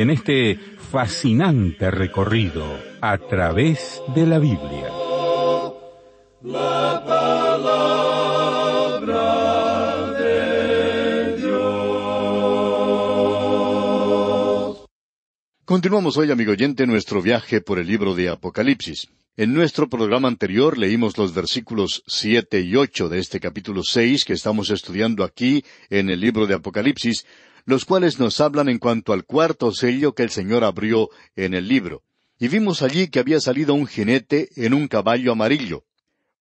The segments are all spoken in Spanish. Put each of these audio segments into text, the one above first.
en este fascinante recorrido a través de la Biblia. Continuamos hoy, amigo oyente, nuestro viaje por el libro de Apocalipsis. En nuestro programa anterior leímos los versículos 7 y 8 de este capítulo 6 que estamos estudiando aquí en el libro de Apocalipsis, los cuales nos hablan en cuanto al cuarto sello que el Señor abrió en el libro. Y vimos allí que había salido un jinete en un caballo amarillo.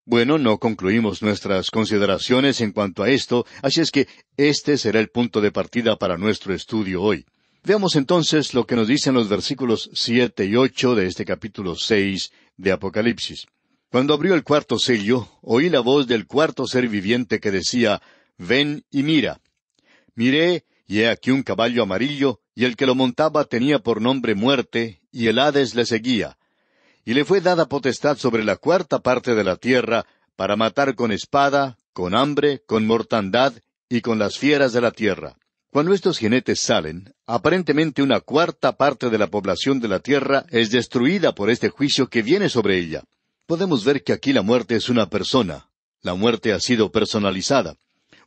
Bueno, no concluimos nuestras consideraciones en cuanto a esto, así es que este será el punto de partida para nuestro estudio hoy. Veamos entonces lo que nos dicen los versículos siete y ocho de este capítulo seis de Apocalipsis. Cuando abrió el cuarto sello, oí la voz del cuarto ser viviente que decía Ven y mira. Miré, y he aquí un caballo amarillo, y el que lo montaba tenía por nombre muerte, y el Hades le seguía. Y le fue dada potestad sobre la cuarta parte de la tierra, para matar con espada, con hambre, con mortandad y con las fieras de la tierra. Cuando estos jinetes salen, aparentemente una cuarta parte de la población de la tierra es destruida por este juicio que viene sobre ella. Podemos ver que aquí la muerte es una persona. La muerte ha sido personalizada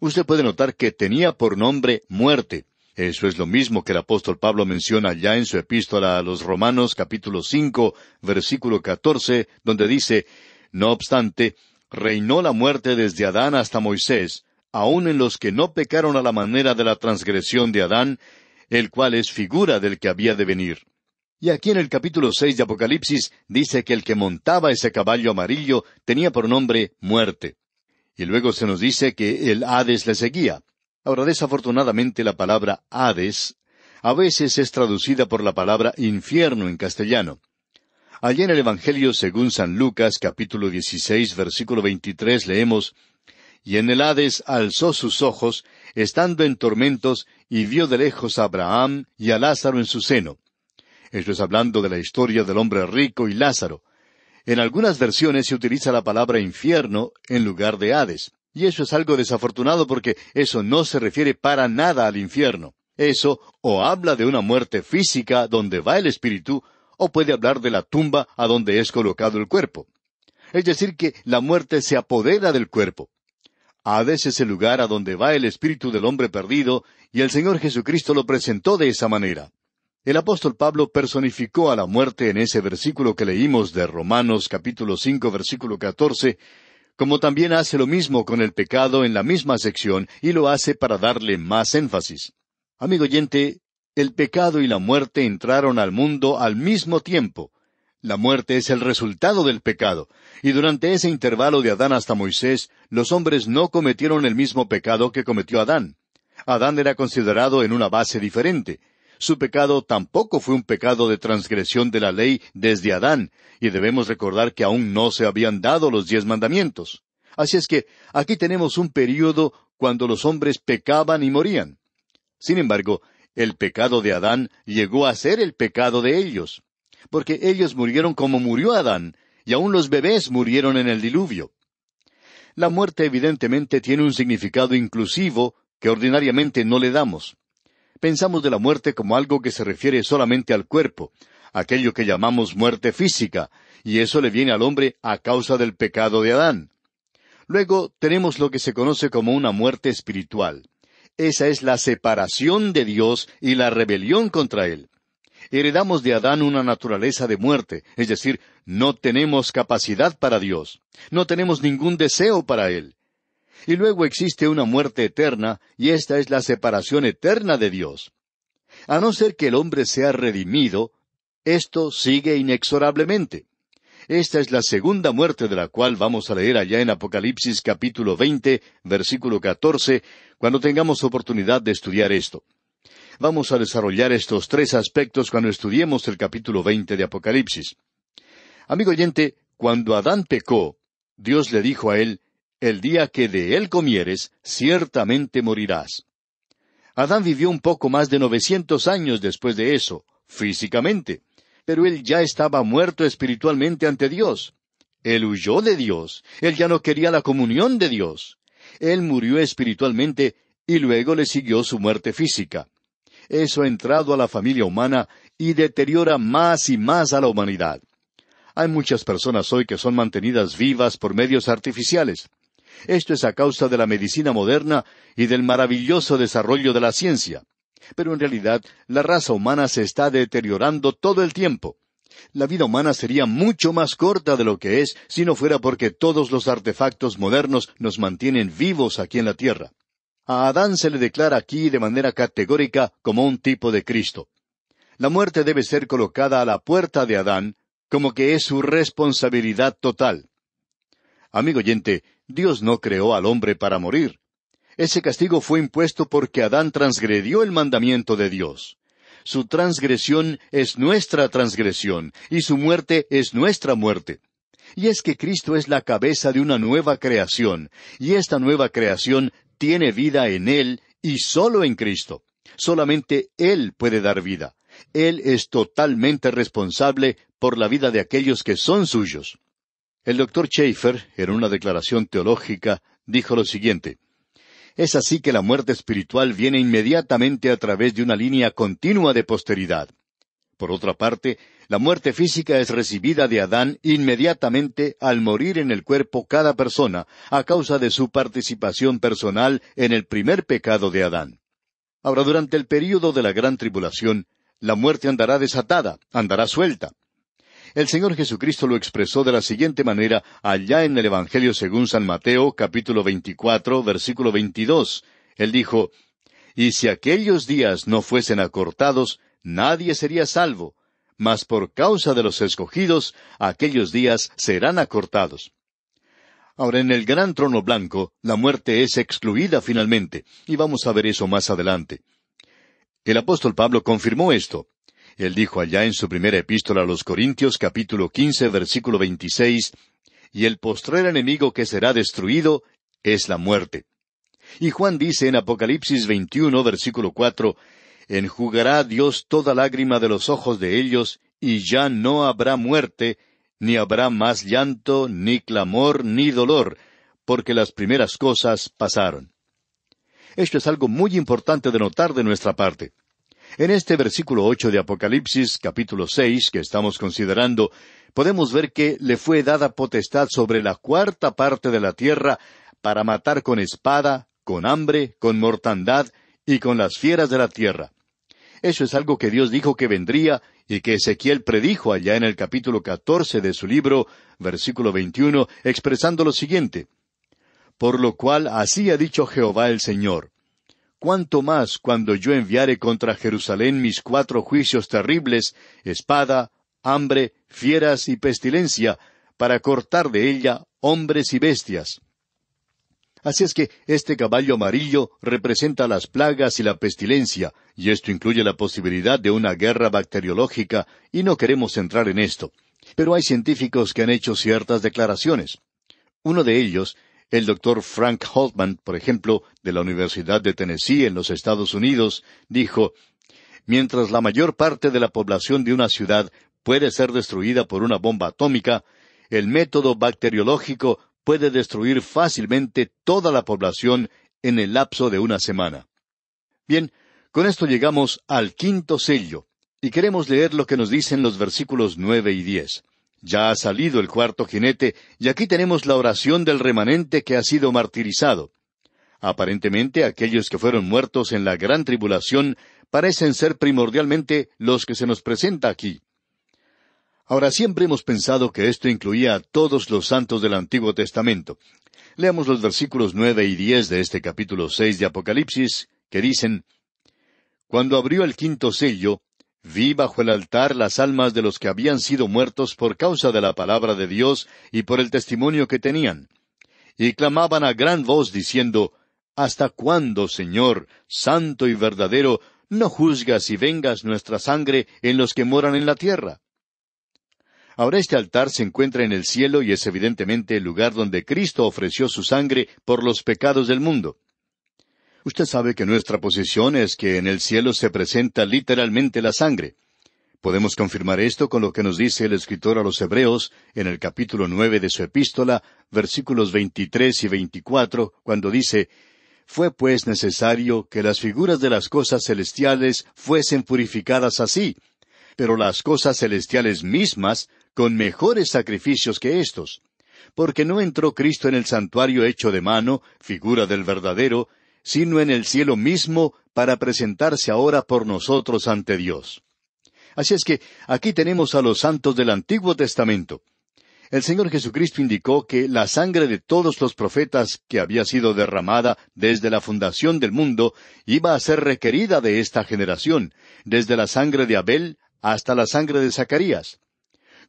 usted puede notar que tenía por nombre muerte. Eso es lo mismo que el apóstol Pablo menciona ya en su epístola a los Romanos capítulo cinco, versículo catorce, donde dice, No obstante, reinó la muerte desde Adán hasta Moisés, aun en los que no pecaron a la manera de la transgresión de Adán, el cual es figura del que había de venir. Y aquí en el capítulo seis de Apocalipsis dice que el que montaba ese caballo amarillo tenía por nombre muerte y luego se nos dice que el Hades le seguía. Ahora, desafortunadamente, la palabra Hades a veces es traducida por la palabra infierno en castellano. Allí en el Evangelio según San Lucas capítulo 16 versículo 23 leemos, Y en el Hades alzó sus ojos, estando en tormentos, y vio de lejos a Abraham y a Lázaro en su seno. Esto es hablando de la historia del hombre rico y Lázaro. En algunas versiones se utiliza la palabra infierno en lugar de Hades, y eso es algo desafortunado porque eso no se refiere para nada al infierno. Eso o habla de una muerte física donde va el espíritu, o puede hablar de la tumba a donde es colocado el cuerpo. Es decir, que la muerte se apodera del cuerpo. Hades es el lugar a donde va el espíritu del hombre perdido, y el Señor Jesucristo lo presentó de esa manera. El apóstol Pablo personificó a la muerte en ese versículo que leímos de Romanos capítulo 5 versículo 14, como también hace lo mismo con el pecado en la misma sección y lo hace para darle más énfasis. Amigo oyente, el pecado y la muerte entraron al mundo al mismo tiempo. La muerte es el resultado del pecado, y durante ese intervalo de Adán hasta Moisés, los hombres no cometieron el mismo pecado que cometió Adán. Adán era considerado en una base diferente, su pecado tampoco fue un pecado de transgresión de la ley desde Adán, y debemos recordar que aún no se habían dado los diez mandamientos. Así es que aquí tenemos un período cuando los hombres pecaban y morían. Sin embargo, el pecado de Adán llegó a ser el pecado de ellos, porque ellos murieron como murió Adán, y aún los bebés murieron en el diluvio. La muerte evidentemente tiene un significado inclusivo que ordinariamente no le damos pensamos de la muerte como algo que se refiere solamente al cuerpo, aquello que llamamos muerte física, y eso le viene al hombre a causa del pecado de Adán. Luego tenemos lo que se conoce como una muerte espiritual. Esa es la separación de Dios y la rebelión contra Él. Heredamos de Adán una naturaleza de muerte, es decir, no tenemos capacidad para Dios, no tenemos ningún deseo para Él. Y luego existe una muerte eterna, y esta es la separación eterna de Dios. A no ser que el hombre sea redimido, esto sigue inexorablemente. Esta es la segunda muerte de la cual vamos a leer allá en Apocalipsis capítulo 20, versículo 14, cuando tengamos oportunidad de estudiar esto. Vamos a desarrollar estos tres aspectos cuando estudiemos el capítulo veinte de Apocalipsis. Amigo oyente, cuando Adán pecó, Dios le dijo a él, el día que de él comieres, ciertamente morirás. Adán vivió un poco más de novecientos años después de eso, físicamente, pero él ya estaba muerto espiritualmente ante Dios. Él huyó de Dios, él ya no quería la comunión de Dios. Él murió espiritualmente y luego le siguió su muerte física. Eso ha entrado a la familia humana y deteriora más y más a la humanidad. Hay muchas personas hoy que son mantenidas vivas por medios artificiales. Esto es a causa de la medicina moderna y del maravilloso desarrollo de la ciencia. Pero en realidad, la raza humana se está deteriorando todo el tiempo. La vida humana sería mucho más corta de lo que es si no fuera porque todos los artefactos modernos nos mantienen vivos aquí en la tierra. A Adán se le declara aquí de manera categórica como un tipo de Cristo. La muerte debe ser colocada a la puerta de Adán, como que es su responsabilidad total. Amigo oyente, Dios no creó al hombre para morir. Ese castigo fue impuesto porque Adán transgredió el mandamiento de Dios. Su transgresión es nuestra transgresión y su muerte es nuestra muerte. Y es que Cristo es la cabeza de una nueva creación, y esta nueva creación tiene vida en Él y solo en Cristo. Solamente Él puede dar vida. Él es totalmente responsable por la vida de aquellos que son suyos. El doctor Schaefer, en una declaración teológica, dijo lo siguiente, Es así que la muerte espiritual viene inmediatamente a través de una línea continua de posteridad. Por otra parte, la muerte física es recibida de Adán inmediatamente al morir en el cuerpo cada persona, a causa de su participación personal en el primer pecado de Adán. Ahora, durante el período de la gran tribulación, la muerte andará desatada, andará suelta. El Señor Jesucristo lo expresó de la siguiente manera allá en el Evangelio según San Mateo, capítulo veinticuatro, versículo veintidós. Él dijo, Y si aquellos días no fuesen acortados, nadie sería salvo, mas por causa de los escogidos, aquellos días serán acortados. Ahora, en el gran trono blanco, la muerte es excluida finalmente, y vamos a ver eso más adelante. El apóstol Pablo confirmó esto. Él dijo allá en su primera epístola a los Corintios capítulo quince versículo veintiséis, y el postrer enemigo que será destruido es la muerte. Y Juan dice en Apocalipsis 21, versículo cuatro, Enjugará Dios toda lágrima de los ojos de ellos, y ya no habrá muerte, ni habrá más llanto, ni clamor, ni dolor, porque las primeras cosas pasaron. Esto es algo muy importante de notar de nuestra parte. En este versículo ocho de Apocalipsis, capítulo seis, que estamos considerando, podemos ver que le fue dada potestad sobre la cuarta parte de la tierra para matar con espada, con hambre, con mortandad y con las fieras de la tierra. Eso es algo que Dios dijo que vendría y que Ezequiel predijo allá en el capítulo catorce de su libro, versículo veintiuno, expresando lo siguiente. Por lo cual así ha dicho Jehová el Señor cuánto más cuando yo enviare contra Jerusalén mis cuatro juicios terribles, espada, hambre, fieras y pestilencia, para cortar de ella hombres y bestias. Así es que este caballo amarillo representa las plagas y la pestilencia, y esto incluye la posibilidad de una guerra bacteriológica, y no queremos entrar en esto. Pero hay científicos que han hecho ciertas declaraciones. Uno de ellos el doctor Frank Holtman, por ejemplo, de la Universidad de Tennessee en los Estados Unidos, dijo, Mientras la mayor parte de la población de una ciudad puede ser destruida por una bomba atómica, el método bacteriológico puede destruir fácilmente toda la población en el lapso de una semana. Bien, con esto llegamos al quinto sello, y queremos leer lo que nos dicen los versículos nueve y diez. Ya ha salido el cuarto jinete, y aquí tenemos la oración del remanente que ha sido martirizado. Aparentemente aquellos que fueron muertos en la gran tribulación parecen ser primordialmente los que se nos presenta aquí. Ahora siempre hemos pensado que esto incluía a todos los santos del Antiguo Testamento. Leamos los versículos nueve y diez de este capítulo seis de Apocalipsis, que dicen Cuando abrió el quinto sello, Vi bajo el altar las almas de los que habían sido muertos por causa de la palabra de Dios y por el testimonio que tenían. Y clamaban a gran voz diciendo, ¿Hasta cuándo, Señor, santo y verdadero, no juzgas y vengas nuestra sangre en los que moran en la tierra? Ahora este altar se encuentra en el cielo y es evidentemente el lugar donde Cristo ofreció su sangre por los pecados del mundo. Usted sabe que nuestra posición es que en el cielo se presenta literalmente la sangre. Podemos confirmar esto con lo que nos dice el escritor a los Hebreos en el capítulo nueve de su epístola, versículos veintitrés y veinticuatro, cuando dice Fue pues necesario que las figuras de las cosas celestiales fuesen purificadas así, pero las cosas celestiales mismas con mejores sacrificios que estos. Porque no entró Cristo en el santuario hecho de mano, figura del verdadero, sino en el cielo mismo para presentarse ahora por nosotros ante Dios. Así es que aquí tenemos a los santos del Antiguo Testamento. El Señor Jesucristo indicó que la sangre de todos los profetas que había sido derramada desde la fundación del mundo iba a ser requerida de esta generación, desde la sangre de Abel hasta la sangre de Zacarías.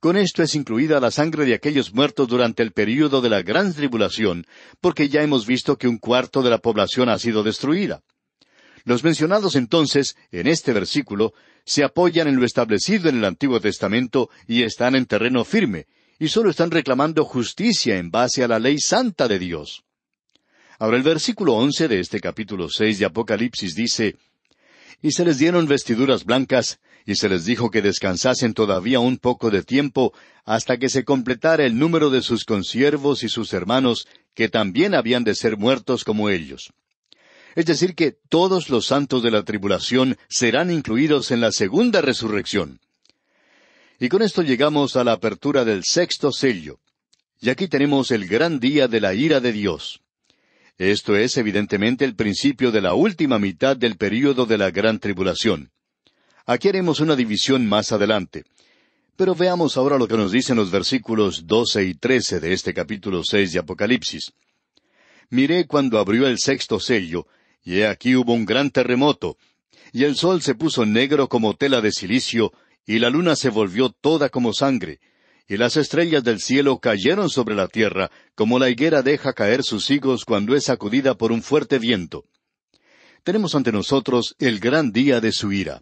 Con esto es incluida la sangre de aquellos muertos durante el período de la gran tribulación, porque ya hemos visto que un cuarto de la población ha sido destruida. Los mencionados entonces, en este versículo, se apoyan en lo establecido en el Antiguo Testamento y están en terreno firme, y solo están reclamando justicia en base a la ley santa de Dios. Ahora el versículo once de este capítulo seis de Apocalipsis dice, Y se les dieron vestiduras blancas, y se les dijo que descansasen todavía un poco de tiempo hasta que se completara el número de sus consiervos y sus hermanos, que también habían de ser muertos como ellos. Es decir, que todos los santos de la tribulación serán incluidos en la segunda resurrección. Y con esto llegamos a la apertura del sexto sello. Y aquí tenemos el gran día de la ira de Dios. Esto es evidentemente el principio de la última mitad del período de la gran tribulación. Aquí haremos una división más adelante. Pero veamos ahora lo que nos dicen los versículos doce y trece de este capítulo seis de Apocalipsis. Miré cuando abrió el sexto sello, y he aquí hubo un gran terremoto, y el sol se puso negro como tela de silicio, y la luna se volvió toda como sangre, y las estrellas del cielo cayeron sobre la tierra, como la higuera deja caer sus higos cuando es sacudida por un fuerte viento. Tenemos ante nosotros el gran día de su ira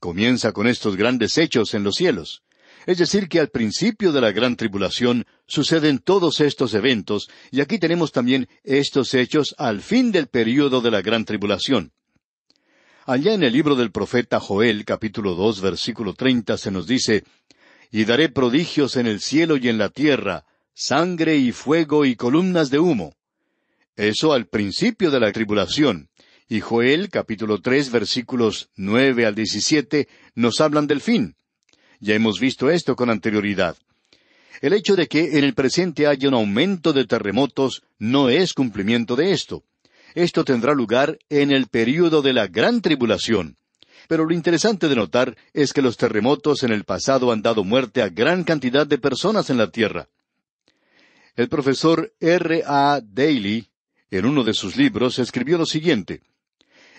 comienza con estos grandes hechos en los cielos. Es decir, que al principio de la gran tribulación suceden todos estos eventos, y aquí tenemos también estos hechos al fin del período de la gran tribulación. Allá en el libro del profeta Joel, capítulo dos, versículo treinta, se nos dice Y daré prodigios en el cielo y en la tierra, sangre y fuego y columnas de humo. Eso al principio de la tribulación y Joel capítulo tres versículos nueve al 17, nos hablan del fin. Ya hemos visto esto con anterioridad. El hecho de que en el presente haya un aumento de terremotos no es cumplimiento de esto. Esto tendrá lugar en el período de la gran tribulación. Pero lo interesante de notar es que los terremotos en el pasado han dado muerte a gran cantidad de personas en la Tierra. El profesor R. A. Daly, en uno de sus libros, escribió lo siguiente.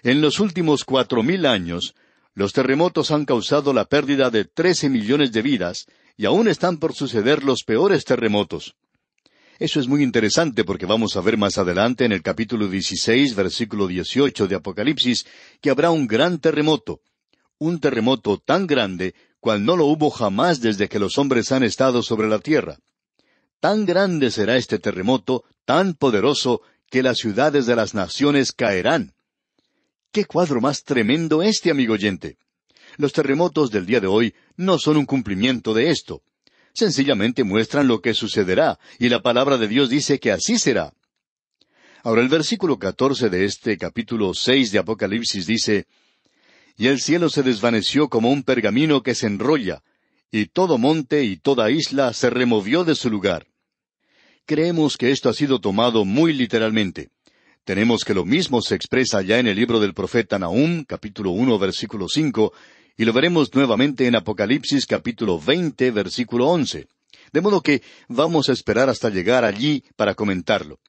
En los últimos cuatro mil años, los terremotos han causado la pérdida de trece millones de vidas y aún están por suceder los peores terremotos. Eso es muy interesante porque vamos a ver más adelante en el capítulo 16, versículo 18 de Apocalipsis, que habrá un gran terremoto, un terremoto tan grande cual no lo hubo jamás desde que los hombres han estado sobre la tierra. Tan grande será este terremoto, tan poderoso, que las ciudades de las naciones caerán. ¿Qué cuadro más tremendo este, amigo oyente? Los terremotos del día de hoy no son un cumplimiento de esto. Sencillamente muestran lo que sucederá, y la palabra de Dios dice que así será. Ahora el versículo catorce de este capítulo seis de Apocalipsis dice Y el cielo se desvaneció como un pergamino que se enrolla, y todo monte y toda isla se removió de su lugar. Creemos que esto ha sido tomado muy literalmente. Tenemos que lo mismo se expresa ya en el libro del profeta Nahum, capítulo uno, versículo cinco, y lo veremos nuevamente en Apocalipsis capítulo 20, versículo once. De modo que vamos a esperar hasta llegar allí para comentarlo.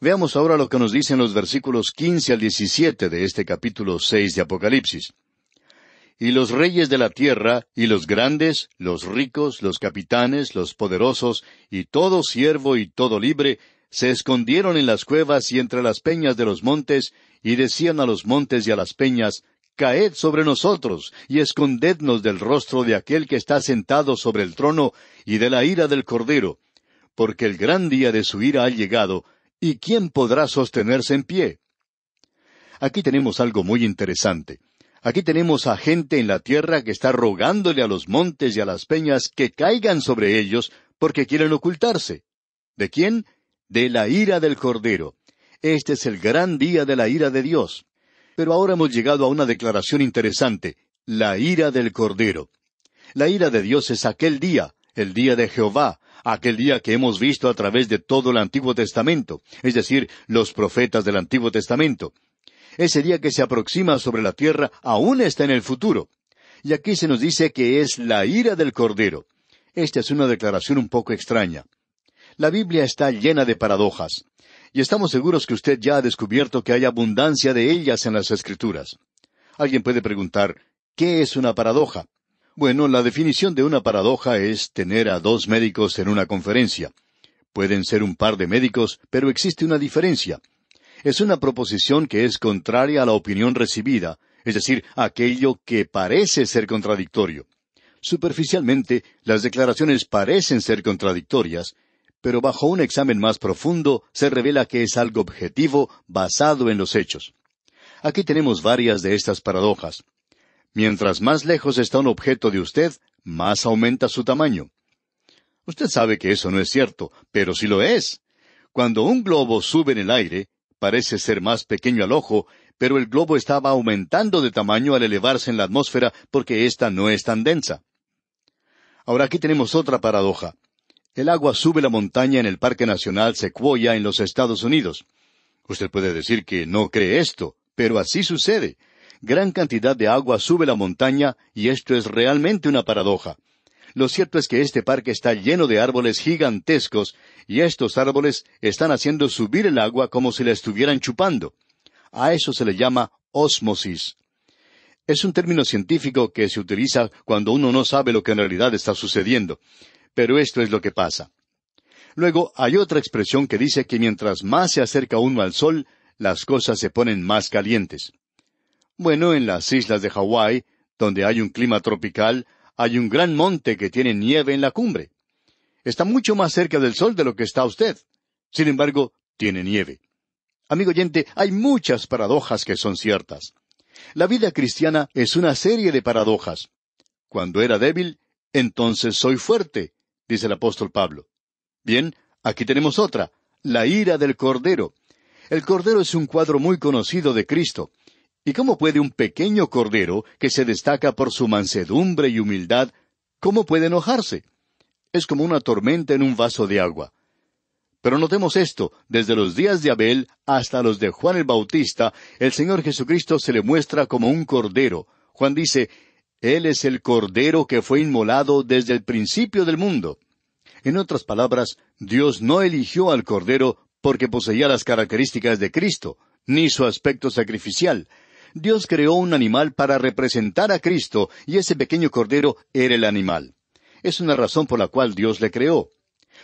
Veamos ahora lo que nos dicen los versículos 15 al 17 de este capítulo 6 de Apocalipsis. Y los reyes de la tierra, y los grandes, los ricos, los capitanes, los poderosos, y todo siervo y todo libre, se escondieron en las cuevas y entre las peñas de los montes, y decían a los montes y a las peñas, Caed sobre nosotros, y escondednos del rostro de aquel que está sentado sobre el trono, y de la ira del Cordero, porque el gran día de su ira ha llegado, y quién podrá sostenerse en pie. Aquí tenemos algo muy interesante. Aquí tenemos a gente en la tierra que está rogándole a los montes y a las peñas que caigan sobre ellos porque quieren ocultarse. ¿De quién? de la ira del Cordero. Este es el gran día de la ira de Dios. Pero ahora hemos llegado a una declaración interesante, la ira del Cordero. La ira de Dios es aquel día, el día de Jehová, aquel día que hemos visto a través de todo el Antiguo Testamento, es decir, los profetas del Antiguo Testamento. Ese día que se aproxima sobre la tierra aún está en el futuro. Y aquí se nos dice que es la ira del Cordero. Esta es una declaración un poco extraña. La Biblia está llena de paradojas, y estamos seguros que usted ya ha descubierto que hay abundancia de ellas en las Escrituras. Alguien puede preguntar, ¿qué es una paradoja? Bueno, la definición de una paradoja es tener a dos médicos en una conferencia. Pueden ser un par de médicos, pero existe una diferencia. Es una proposición que es contraria a la opinión recibida, es decir, aquello que parece ser contradictorio. Superficialmente, las declaraciones parecen ser contradictorias, pero bajo un examen más profundo se revela que es algo objetivo basado en los hechos. Aquí tenemos varias de estas paradojas. Mientras más lejos está un objeto de usted, más aumenta su tamaño. Usted sabe que eso no es cierto, pero sí lo es. Cuando un globo sube en el aire, parece ser más pequeño al ojo, pero el globo estaba aumentando de tamaño al elevarse en la atmósfera porque ésta no es tan densa. Ahora aquí tenemos otra paradoja. El agua sube la montaña en el Parque Nacional Sequoia en los Estados Unidos. Usted puede decir que no cree esto, pero así sucede. Gran cantidad de agua sube la montaña y esto es realmente una paradoja. Lo cierto es que este parque está lleno de árboles gigantescos y estos árboles están haciendo subir el agua como si la estuvieran chupando. A eso se le llama ósmosis. Es un término científico que se utiliza cuando uno no sabe lo que en realidad está sucediendo. Pero esto es lo que pasa. Luego hay otra expresión que dice que mientras más se acerca uno al sol, las cosas se ponen más calientes. Bueno, en las islas de Hawái, donde hay un clima tropical, hay un gran monte que tiene nieve en la cumbre. Está mucho más cerca del sol de lo que está usted. Sin embargo, tiene nieve. Amigo oyente, hay muchas paradojas que son ciertas. La vida cristiana es una serie de paradojas. Cuando era débil, entonces soy fuerte dice el apóstol Pablo. Bien, aquí tenemos otra, la ira del Cordero. El Cordero es un cuadro muy conocido de Cristo. ¿Y cómo puede un pequeño Cordero, que se destaca por su mansedumbre y humildad, cómo puede enojarse? Es como una tormenta en un vaso de agua. Pero notemos esto, desde los días de Abel hasta los de Juan el Bautista, el Señor Jesucristo se le muestra como un Cordero. Juan dice, él es el Cordero que fue inmolado desde el principio del mundo. En otras palabras, Dios no eligió al Cordero porque poseía las características de Cristo, ni su aspecto sacrificial. Dios creó un animal para representar a Cristo, y ese pequeño Cordero era el animal. Es una razón por la cual Dios le creó.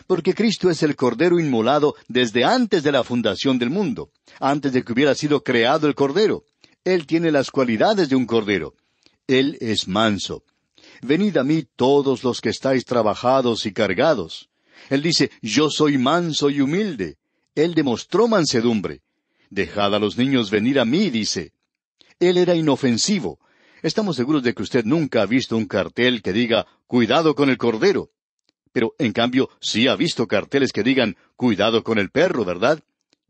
Porque Cristo es el Cordero inmolado desde antes de la fundación del mundo, antes de que hubiera sido creado el Cordero. Él tiene las cualidades de un Cordero. Él es manso. Venid a mí todos los que estáis trabajados y cargados. Él dice, yo soy manso y humilde. Él demostró mansedumbre. Dejad a los niños venir a mí, dice. Él era inofensivo. Estamos seguros de que usted nunca ha visto un cartel que diga, cuidado con el cordero. Pero, en cambio, sí ha visto carteles que digan, cuidado con el perro, ¿verdad?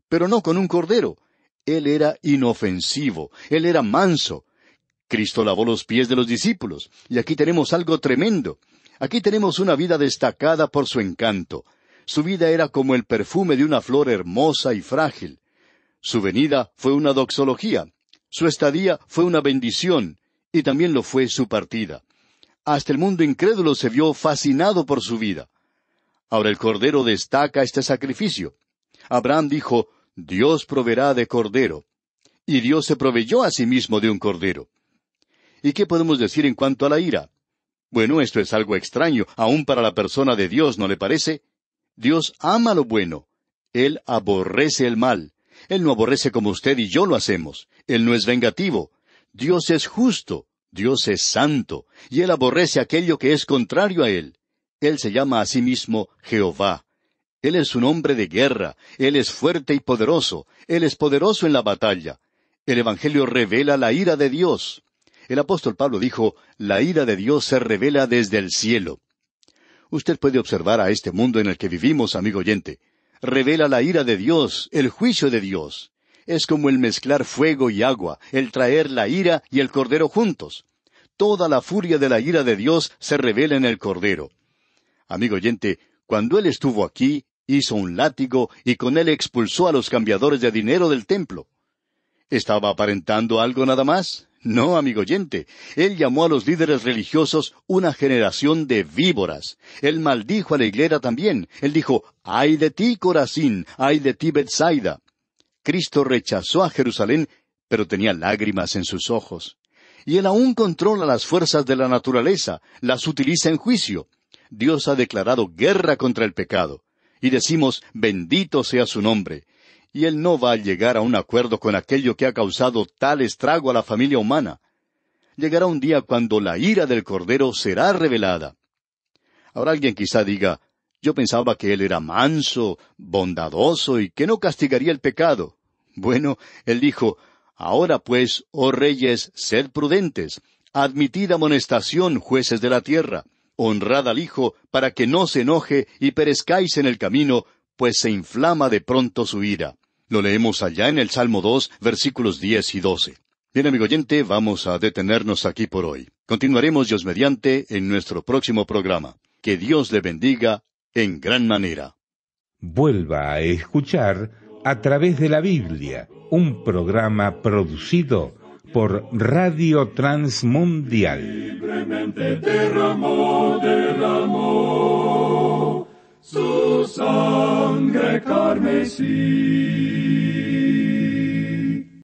Pero no con un cordero. Él era inofensivo, él era manso, Cristo lavó los pies de los discípulos, y aquí tenemos algo tremendo. Aquí tenemos una vida destacada por su encanto. Su vida era como el perfume de una flor hermosa y frágil. Su venida fue una doxología, su estadía fue una bendición, y también lo fue su partida. Hasta el mundo incrédulo se vio fascinado por su vida. Ahora el Cordero destaca este sacrificio. Abraham dijo, Dios proveerá de Cordero. Y Dios se proveyó a sí mismo de un Cordero. ¿Y qué podemos decir en cuanto a la ira? Bueno, esto es algo extraño, aún para la persona de Dios, ¿no le parece? Dios ama lo bueno. Él aborrece el mal. Él no aborrece como usted y yo lo hacemos. Él no es vengativo. Dios es justo. Dios es santo. Y Él aborrece aquello que es contrario a Él. Él se llama a sí mismo Jehová. Él es un hombre de guerra. Él es fuerte y poderoso. Él es poderoso en la batalla. El Evangelio revela la ira de Dios. El apóstol Pablo dijo, la ira de Dios se revela desde el cielo. Usted puede observar a este mundo en el que vivimos, amigo oyente. Revela la ira de Dios, el juicio de Dios. Es como el mezclar fuego y agua, el traer la ira y el cordero juntos. Toda la furia de la ira de Dios se revela en el cordero. Amigo oyente, cuando él estuvo aquí, hizo un látigo y con él expulsó a los cambiadores de dinero del templo. ¿Estaba aparentando algo nada más? No, amigo oyente, él llamó a los líderes religiosos una generación de víboras. Él maldijo a la iglesia también. Él dijo, ay de ti, Corazín, ay de ti, Bethsaida!» Cristo rechazó a Jerusalén, pero tenía lágrimas en sus ojos. Y él aún controla las fuerzas de la naturaleza, las utiliza en juicio. Dios ha declarado guerra contra el pecado. Y decimos, bendito sea su nombre y Él no va a llegar a un acuerdo con aquello que ha causado tal estrago a la familia humana. Llegará un día cuando la ira del Cordero será revelada. Ahora alguien quizá diga, yo pensaba que Él era manso, bondadoso y que no castigaría el pecado. Bueno, Él dijo, Ahora pues, oh reyes, sed prudentes, admitid amonestación, jueces de la tierra, honrad al Hijo, para que no se enoje y perezcáis en el camino, pues se inflama de pronto su ira. Lo leemos allá en el Salmo 2, versículos 10 y 12. Bien, amigo oyente, vamos a detenernos aquí por hoy. Continuaremos, Dios mediante, en nuestro próximo programa. Que Dios le bendiga en gran manera. Vuelva a escuchar a través de la Biblia, un programa producido por Radio Transmundial. su sangre carmesí.